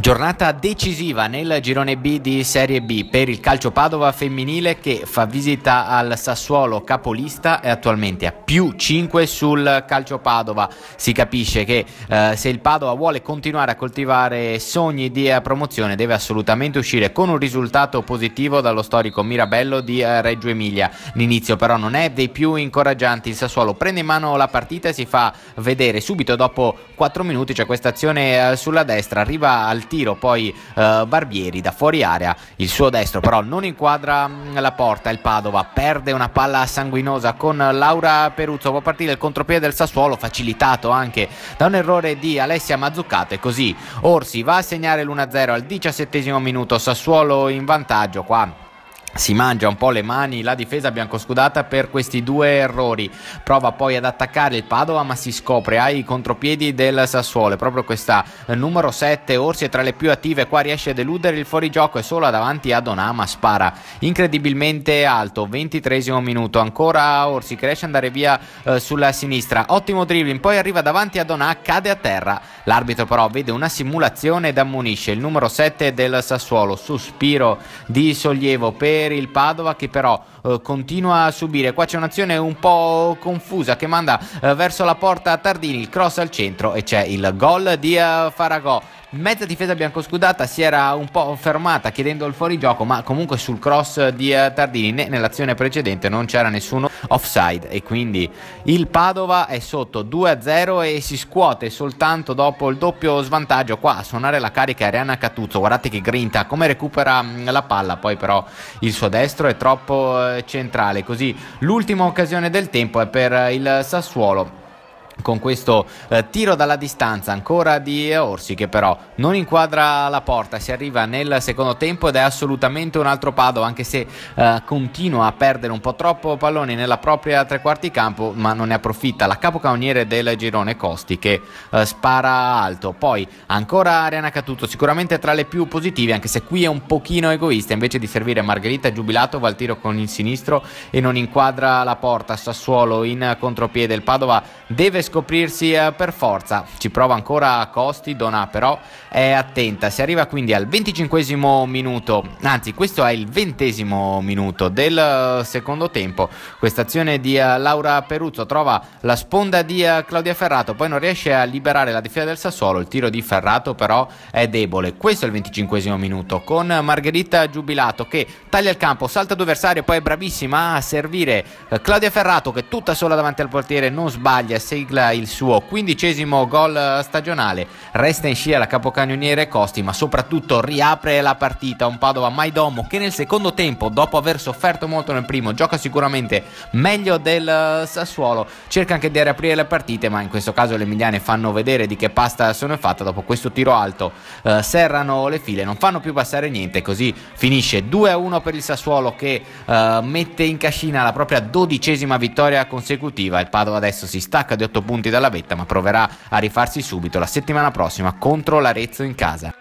Giornata decisiva nel girone B di Serie B per il calcio Padova femminile che fa visita al Sassuolo capolista e attualmente a più 5 sul calcio Padova. Si capisce che eh, se il Padova vuole continuare a coltivare sogni di eh, promozione deve assolutamente uscire con un risultato positivo dallo storico Mirabello di eh, Reggio Emilia. L'inizio però non è dei più incoraggianti, il Sassuolo prende in mano la partita e si fa vedere subito dopo 4 minuti, c'è cioè questa azione eh, sulla destra, arriva al tiro poi eh, Barbieri da fuori area, il suo destro però non inquadra mm, la porta, il Padova perde una palla sanguinosa con Laura Peruzzo, può partire il contropiede del Sassuolo facilitato anche da un errore di Alessia Mazzucato e così Orsi va a segnare l'1-0 al 17 minuto, Sassuolo in vantaggio qua si mangia un po' le mani la difesa biancoscudata per questi due errori. Prova poi ad attaccare il Padova, ma si scopre ai contropiedi del Sassuolo. Proprio questa eh, numero 7 Orsi è tra le più attive. Qua riesce a deludere il fuorigioco e solo davanti a Donama spara incredibilmente alto. 23 minuto. Ancora Orsi che riesce ad andare via eh, sulla sinistra. Ottimo dribbling, poi arriva davanti a Donà, cade a terra. L'arbitro però vede una simulazione ed ammonisce il numero 7 del Sassuolo. Sospiro di sollievo per per il Padova che però eh, continua a subire. Qua c'è un'azione un po' confusa che manda eh, verso la porta Tardini, il cross al centro e c'è il gol di eh, Faragò Mezza difesa biancoscudata si era un po' fermata chiedendo il fuorigioco, ma comunque sul cross di eh, Tardini né nell'azione precedente non c'era nessuno offside e quindi il Padova è sotto 2-0 e si scuote soltanto dopo il doppio svantaggio. Qua a suonare la carica è Arianna Catuzzo, guardate che grinta, come recupera mm, la palla, poi però il suo destro è troppo eh, centrale, così l'ultima occasione del tempo è per il Sassuolo con questo eh, tiro dalla distanza ancora di Orsi che però non inquadra la porta, si arriva nel secondo tempo ed è assolutamente un altro Padova anche se eh, continua a perdere un po' troppo palloni nella propria tre quarti campo ma non ne approfitta la capocannoniere del girone Costi che eh, spara alto, poi ancora Ariana Catuto sicuramente tra le più positive anche se qui è un pochino egoista invece di servire Margherita Giubilato va al tiro con il sinistro e non inquadra la porta Sassuolo in contropiede, il Padova deve scoprirsi eh, per forza. Ci prova ancora a Costi, Donà, però è attenta. Si arriva quindi al venticinquesimo minuto, anzi questo è il ventesimo minuto del eh, secondo tempo. Quest'azione azione di eh, Laura Peruzzo trova la sponda di Claudia Ferrato, poi non riesce a liberare la difesa del Sassuolo, il tiro di Ferrato però è debole. Questo è il venticinquesimo minuto con Margherita Giubilato che taglia il campo, salta due avversari e poi è bravissima a servire Claudia Ferrato che tutta sola davanti al portiere non sbaglia, segla sigla il suo quindicesimo gol eh, stagionale, resta in scia la capocannoniere Costi, ma soprattutto riapre la partita un Padova Maidomo che nel secondo tempo, dopo aver sofferto molto nel primo, gioca sicuramente meglio del eh, Sassuolo, cerca anche di riaprire le partite, ma in questo caso le Emiliane fanno vedere di che pasta sono fatte. dopo questo tiro alto, eh, serrano le file, non fanno più passare niente, così finisce 2-1 per il Sassuolo che eh, mette in cascina la propria dodicesima vittoria consecutiva, il Padova adesso si stacca di 8 punti punti dalla vetta, ma proverà a rifarsi subito la settimana prossima contro l'Arezzo in casa.